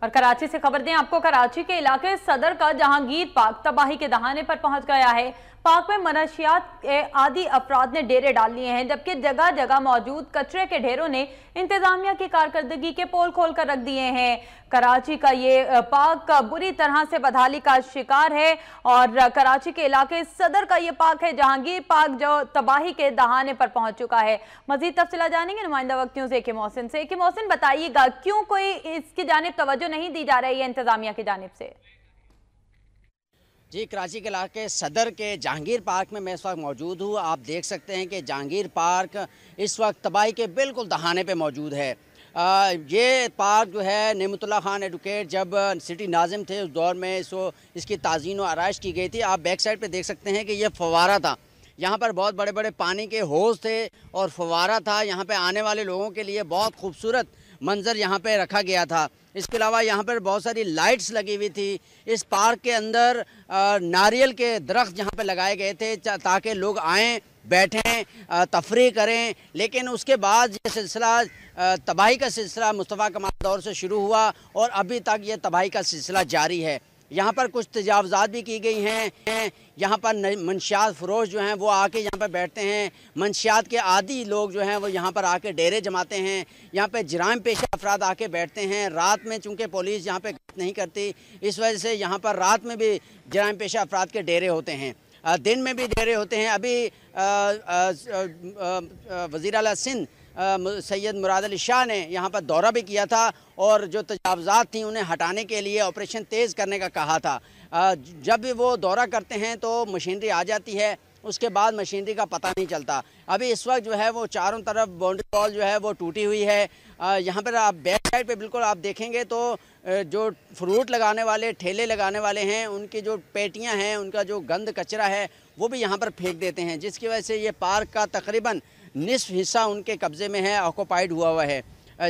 اور کراچی سے خبر دیں آپ کو کراچی کے علاقے صدر کا جہانگیر پاک تباہی کے دہانے پر پہنچ گیا ہے پاک میں منشیات آدھی افراد نے ڈیرے ڈال لیے ہیں جبکہ جگہ جگہ موجود کچرے کے ڈھیروں نے انتظامیہ کی کارکردگی کے پول کھول کر رکھ دیے ہیں کراچی کا یہ پاک بری طرح سے بدحالی کا شکار ہے اور کراچی کے علاقے صدر کا یہ پاک ہے جہانگیر پاک جو تباہی کے دہانے پر پہنچ چکا ہے مزید تفصیلات جانیں گے نمائندہ وقتیوں ایک محسن سے ایک محسن بتائیے گا کیوں کوئی اس کی جانب توجہ توجہ نہیں دی جا رہی ہے انتظامیہ کی جانب سے جی کراچی کے علاقے صدر کے جہانگیر پارک میں میں اس وقت موجود ہوں آپ دیکھ سکتے ہیں کہ جہانگیر پارک اس وقت تباہی کے بالکل دہانے پہ موجود ہے یہ پارک جو ہے نعمت اللہ خان ایڈوکیٹ جب سٹی ناظم تھے اس دور میں اس کو اس کی تعزین و آرائش کی گئی تھی آپ بیک سائڈ پہ دیکھ سکتے ہیں کہ یہ فوارہ تھا یہاں پر بہت بڑے بڑے پانی کے ہوز تھے اور فوارہ تھا یہاں پہ آنے والے لوگوں کے لیے بہت خوبصورت منظر یہاں پہ رکھا گیا تھا اس کے علاوہ یہاں پہ بہت ساری لائٹس لگی ہوئی تھی اس پارک کے اندر ناریل کے درخت یہاں پہ لگائے گئے تھے تاکہ لوگ آئیں بیٹھیں تفریح کریں لیکن اس کے بعد یہ سلسلہ تباہی کا سلسلہ مصطفیٰ کمال دور سے شروع ہوا اور ابھی تک یہ تباہی کا سلسلہ جاری ہے یہاں پر کچھ تجاوزات بھی کی گئی ہیں یہاں پر منشیات فروش جو ہیں وہ آ کے یہاں پر بیٹھتے ہیں منشیات کے عادی لوگ جو ہیں وہ یہاں پر آ کے ڈیرے جماتے ہیں یہاں پہ جرائم پیشہ افراد آ کے بیٹھتے ہیں رات میں چونکہ پولیس یہاں پہ نہیں کرتی اس وجہ سے یہاں پر رات میں بھی جرائم پیشہ افراد کے ڈیرے ہوتے ہیں دن میں بھی ڈیرے ہوتے ہیں ابھی وزیر اعلیٰ سندھ سید مراد علی شاہ نے یہاں پر دورہ بھی کیا تھا اور جو تجاوزات تھیں انہیں ہٹانے کے لیے آپریشن تیز کرنے کا کہا تھا جب بھی وہ دورہ کرتے ہیں تو مشینری آ جاتی ہے اس کے بعد مشینری کا پتہ نہیں چلتا ابھی اس وقت جو ہے وہ چاروں طرف باؤنڈری وال جو ہے وہ ٹوٹی ہوئی ہے یہاں پر آپ بیک سائڈ پہ بالکل آپ دیکھیں گے تو جو فروٹ لگانے والے ٹھیلے لگانے والے ہیں ان کی جو پیٹیاں ہیں ان کا جو گند کچرا ہے وہ بھی یہاں پر پھینک دیتے ہیں جس کی وجہ سے یہ پارک کا تقریباً نصف حصہ ان کے قبضے میں ہے آکوپائڈ ہوا ہوا ہے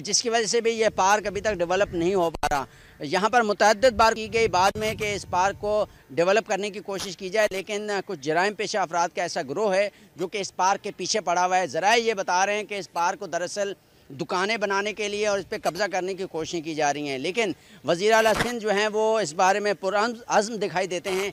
جس کی وجہ سے بھی یہ پارک ابھی تک ڈیولپ نہیں ہو پا رہا یہاں پر متعدد بار کی گئی بعد میں کہ اس پارک کو ڈیولپ کرنے کی کوشش کی جائے لیکن کچھ جرائم پیشہ افراد کا ایسا گروہ ہے جو کہ اس پارک کے پیچھے پڑا ہوا ہے ذرائع یہ بتا رہے ہیں کہ اس پارک کو دراصل دکانیں بنانے کے لیے اور اس پہ قبضہ کرنے کی کوششیں کی جا رہی ہیں لیکن وزیر اعلیٰ سندھ جو ہیں وہ اس بارے میں پرعزم عزم دکھائی دیتے ہیں